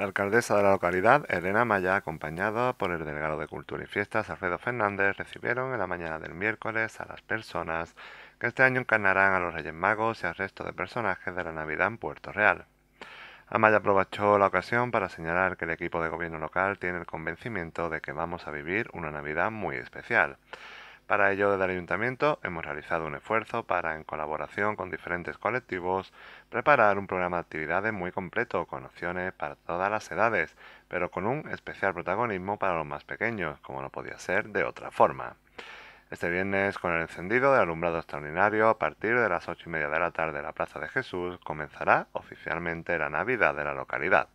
La alcaldesa de la localidad, Elena Maya, acompañada por el delegado de Cultura y Fiestas, Alfredo Fernández, recibieron en la mañana del miércoles a las personas que este año encarnarán a los Reyes Magos y al resto de personajes de la Navidad en Puerto Real. Amaya aprovechó la ocasión para señalar que el equipo de gobierno local tiene el convencimiento de que vamos a vivir una Navidad muy especial para ello, desde el ayuntamiento hemos realizado un esfuerzo para, en colaboración con diferentes colectivos, preparar un programa de actividades muy completo, con opciones para todas las edades, pero con un especial protagonismo para los más pequeños, como no podía ser de otra forma. Este viernes, con el encendido de alumbrado extraordinario, a partir de las ocho y media de la tarde en la Plaza de Jesús, comenzará oficialmente la Navidad de la localidad.